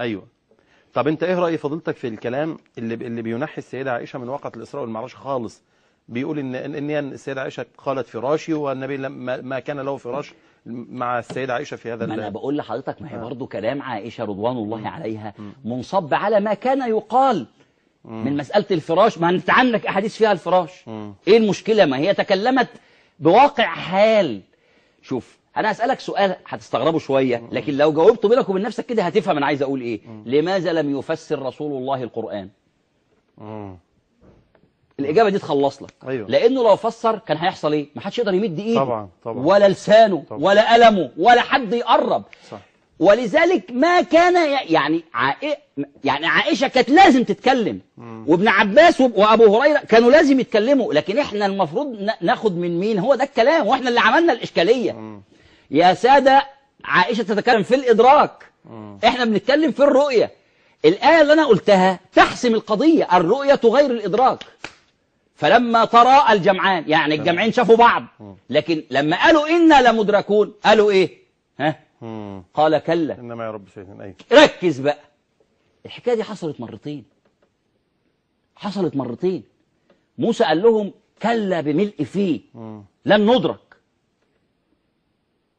أيوة طب أنت إيه رأي فضيلتك في الكلام اللي اللي بينحي السيدة عائشة من وقت الإسراء والمعراج خالص بيقول إن إن هي السيدة عائشة قالت فراشي والنبي لما ما كان له فراش مع السيدة عائشة في هذا ما أنا بقول لحضرتك ما هي آه. برضه كلام عائشة رضوان الله عليها منصب على ما كان يقال من مسألة الفراش ما نتعاملك أحاديث فيها الفراش إيه المشكلة ما هي تكلمت بواقع حال شوف أنا أسألك سؤال هتستغربه شوية لكن لو جاوبته بينك وبين نفسك كده هتفهم أنا عايز أقول إيه لماذا لم يفسر رسول الله القرآن الإجابة دي تخلص لك أيوة. لأنه لو فسر كان هيحصل إيه ما حدش يقدر يمد إيده طبعا طبعا ولا لسانه طبعا. ولا ألمه ولا حد يقرب صح. ولذلك ما كان يعني عائق يعني عائشة كانت لازم تتكلم وابن عباس وابو هريرة كانوا لازم يتكلموا لكن احنا المفروض ناخد من مين هو ده الكلام واحنا اللي عملنا الإشكالية مم. يا سادة عائشة تتكلم في الإدراك إحنا بنتكلم في الرؤية الآية اللي أنا قلتها تحسم القضية الرؤية غير الإدراك فلما ترى الجمعان يعني الجمعين شافوا بعض لكن لما قالوا إنا لمدركون قالوا إيه ها قال كلا إنما يا رب شيء أي ركز بقى الحكاية دي حصلت مرتين حصلت مرتين موسى قال لهم كلا بملء فيه لن ندرك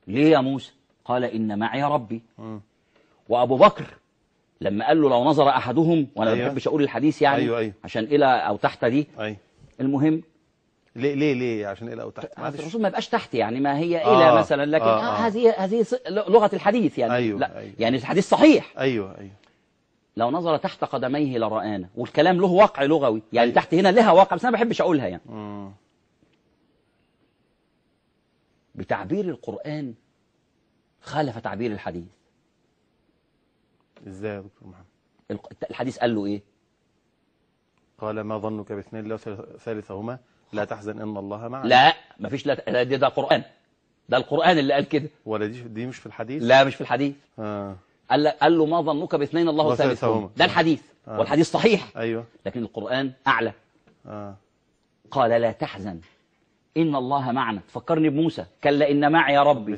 ليه يا موسى قال إن معي ربي وأبو بكر لما قال له لو نظر أحدهم وأنا أيوة. بحبش أقول الحديث يعني أيوة أيوة. عشان إلى أو تحت دي أيوة. المهم ليه ليه ليه عشان إلى أو تحت الرسول ما يبقاش تحت يعني ما هي إلى آه مثلا لكن آه آه, آه، هذه هذه لغة الحديث يعني أيوة لا أيوة. يعني الحديث صحيح أيوة أيوة لو نظر تحت قدميه لرآنا والكلام له وقع لغوي يعني أيوة. تحت هنا لها وقع بس أنا بحبش أقولها يعني مم. بتعبير القرآن خالف تعبير الحديث ازاي يا دكتور محمد الحديث قال له ايه قال ما ظنك باثنين لو ثالثهما لا تحزن ان الله معك لا ما فيش لا ده, ده قرآن ده القرآن اللي قال كده ولا دي دي مش في الحديث لا مش في الحديث آه. قال قال له ما ظنك باثنين الله ثالثهما ده الحديث آه. والحديث صحيح ايوه لكن القرآن اعلى آه. قال لا تحزن إن الله معنا تفكرني بموسى كلا إن معي ربي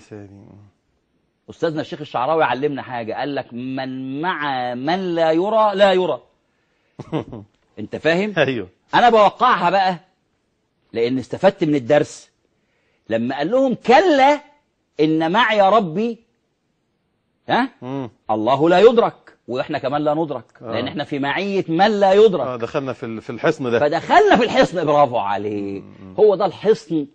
أستاذنا الشيخ الشعراوي علمنا حاجة قال لك من مع من لا يرى لا يرى أنت فاهم؟ أيوه أنا بوقعها بقى لأن استفدت من الدرس لما قال لهم كلا إن معي ربي ها؟ الله لا يدرك واحنا كمان لا ندرك آه. لان احنا في معيه من لا يدرك آه دخلنا في في الحصن ده فدخلنا في الحصن برافو عليك هو ده الحصن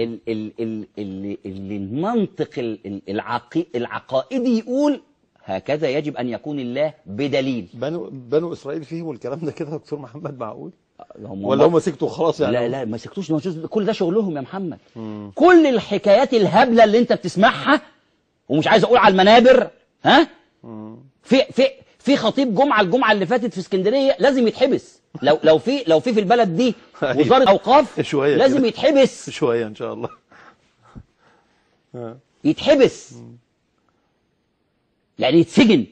اللي المنطق العقي العقائدي يقول هكذا يجب أن يكون الله بدليل بنو, بنو إسرائيل فيهم الكلام ده كده دكتور محمد معقول آه، هم ولا هم مسكتوا خلاص يعني لا لا ما سكتوش كل ده شغلهم يا محمد مم. كل الحكايات الهبلة اللي انت بتسمعها ومش عايز اقول على المنابر ها مم. في في في خطيب جمعه الجمعه اللي فاتت في اسكندريه لازم يتحبس لو لو في لو في في البلد دي أيوة. وزاره اوقاف شوية لازم يتحبس شويه ان شاء الله يتحبس يعني يتسجن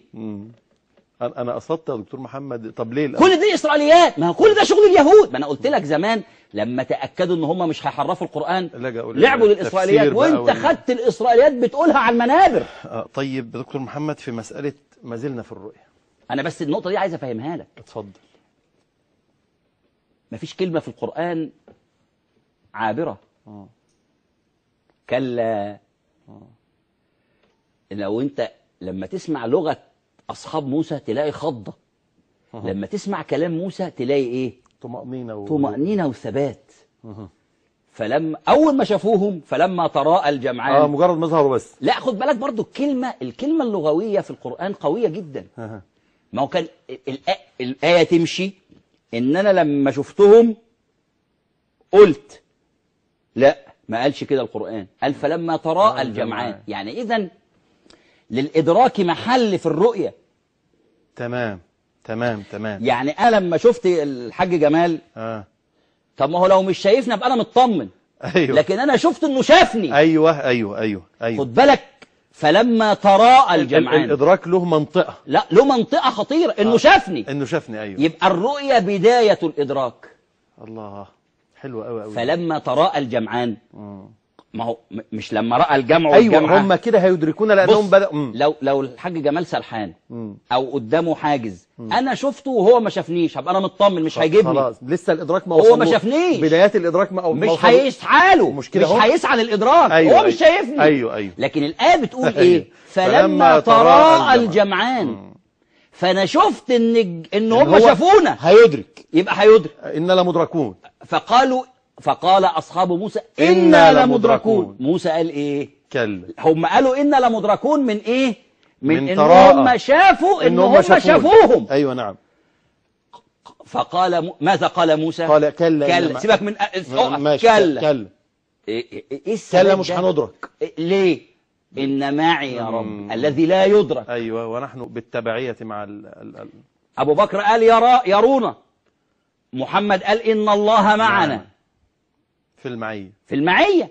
انا قصدت يا دكتور محمد طب ليه كل دي اسرائيليات ما كل ده شغل اليهود ما انا قلت لك زمان لما تاكدوا ان هم مش هيحرفوا القران لعبوا للاسرائيليات وانت خدت الاسرائيليات بتقولها على المنابر آه، طيب دكتور محمد في مساله ما زلنا في الرؤية أنا بس النقطة دي عايز أفهمها لك اتفضل مفيش كلمة في القرآن عابرة أوه. كلا أوه. لو أنت لما تسمع لغة أصحاب موسى تلاقي خضة أوه. لما تسمع كلام موسى تلاقي إيه طمأنينة و... طمأنينة وثبات فلم أول ما شافوهم فلما تراءى الجمعان آه مجرد ما ظهروا بس لا خد بالك برضو الكلمة الكلمة اللغوية في القرآن قوية جدا ما هو كان الآية, تمشي إن أنا لما شفتهم قلت لا ما قالش كده القرآن قال فلما تراءى آه، الجمعان يعني إذا للإدراك محل في الرؤية تمام تمام تمام يعني أنا لما شفت الحاج جمال آه. طب ما هو لو مش شايفنا بقى انا مطمن أيوة. لكن انا شفت انه شافني ايوه ايوه ايوه ايوه خد بالك فلما تراءى الجمعان الادراك له منطقه لا له منطقه خطيره انه آه. شافني انه شافني ايوه يبقى الرؤيه بدايه الادراك الله حلو قوي قوي فلما تراءى الجمعان مم. ما هو مش لما راى الجمع ايوه والجمعة هم كده هيدركونا لانهم بداوا لو لو الحاج جمال سرحان او قدامه حاجز مم. انا شفته وهو ما شافنيش هبقى انا مطمن مش هيجيبني خلاص لسه الادراك ما هو ما شافنيش بدايات الادراك ما مش هيسعى له مش هيسعى للادراك أيوة هو أيوة مش شايفني ايوه ايوه لكن الايه بتقول أيوة. ايه فلما تراءى الجمعان فانا شفت ان ان هم شافونا هيدرك يبقى هيدرك ان لمدركون مدركون فقالوا فقال أصحاب موسى إنا لمدركون موسى قال إيه كلا هم قالوا إنا لمدركون من إيه من, من إن هم شافوا إن, إن هم شافوهم أيوة نعم فقال م... ماذا قال موسى قال كلا كلا سيبك من آه، آه، ماشي كلا كلا إيه إيه, إيه،, إيه، كلا مش هندرك إيه، ليه إن معي يا رب الذي لا يدرك أيوة ونحن بالتبعية مع ال... ال... ال... أبو بكر قال يرى يرونا محمد قال إن الله معنا نعم. في المعية في المعية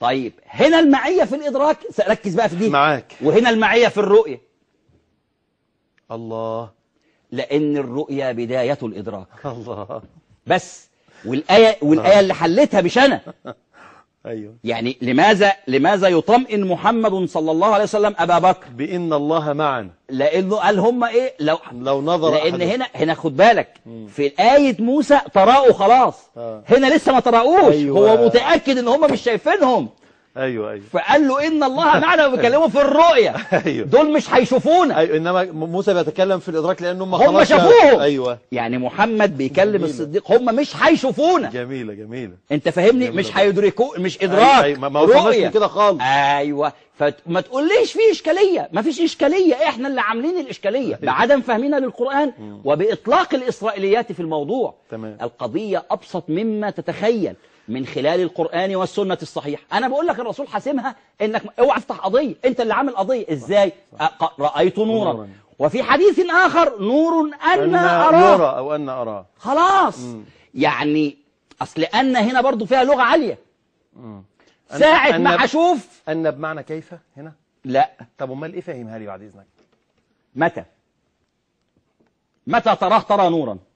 طيب هنا المعية في الإدراك ركز بقى في دي معاك وهنا المعية في الرؤية الله لأن الرؤية بداية الإدراك الله بس والآية, والآية اللي حلتها مش أنا أيوة. يعني لماذا لماذا يطمئن محمد صلى الله عليه وسلم أبا بكر بإن الله معنا لأنه قال هم إيه لو, لو نظر لأن أحد. هنا هنا خد بالك مم. في آية موسى تراؤوا خلاص آه. هنا لسه ما تراؤوش أيوة. هو متأكد إن هم مش شايفينهم ايوه ايوه فقال له ان الله معنا بيكلمه في الرؤيا أيوة. دول مش هيشوفونا ايوه انما موسى بيتكلم في الادراك لأنه هم هم شافوه ايوه يعني محمد بيكلم جميلة. الصديق هم مش هيشوفونا جميله جميله انت فاهمني جميلة مش هيدركوا مش أيوة، ادراك أيوة. ما كده خالص ايوه فما تقوليش في اشكاليه ما فيش اشكاليه إيه، احنا اللي عاملين الاشكاليه أيوة. بعدم فهمنا للقران مم. وباطلاق الاسرائيليات في الموضوع تمام. القضيه ابسط مما تتخيل من خلال القرآن والسنة الصحيحة أنا بقول لك الرسول حاسمها إنك اوعى تفتح قضية أنت اللي عامل قضية إزاي رأيت نورا وفي حديث آخر نور أن أراه أو أن أراه خلاص يعني أصل أن هنا برضو فيها لغة عالية ساعة ما هشوف أن بمعنى كيف هنا لا طب امال إيه فاهمها لي بعد إذنك متى متى تراه ترى نورا